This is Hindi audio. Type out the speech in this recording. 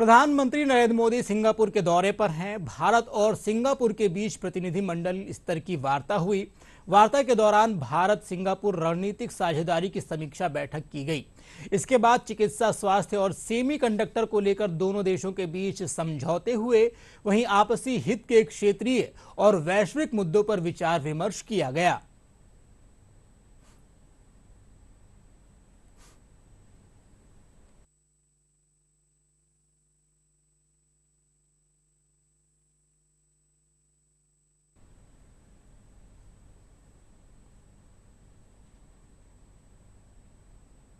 प्रधानमंत्री नरेंद्र मोदी सिंगापुर के दौरे पर हैं भारत और सिंगापुर के बीच प्रतिनिधि मंडल स्तर की वार्ता हुई वार्ता के दौरान भारत सिंगापुर रणनीतिक साझेदारी की समीक्षा बैठक की गई इसके बाद चिकित्सा स्वास्थ्य और सेमीकंडक्टर को लेकर दोनों देशों के बीच समझौते हुए वहीं आपसी हित के क्षेत्रीय और वैश्विक मुद्दों पर विचार विमर्श किया गया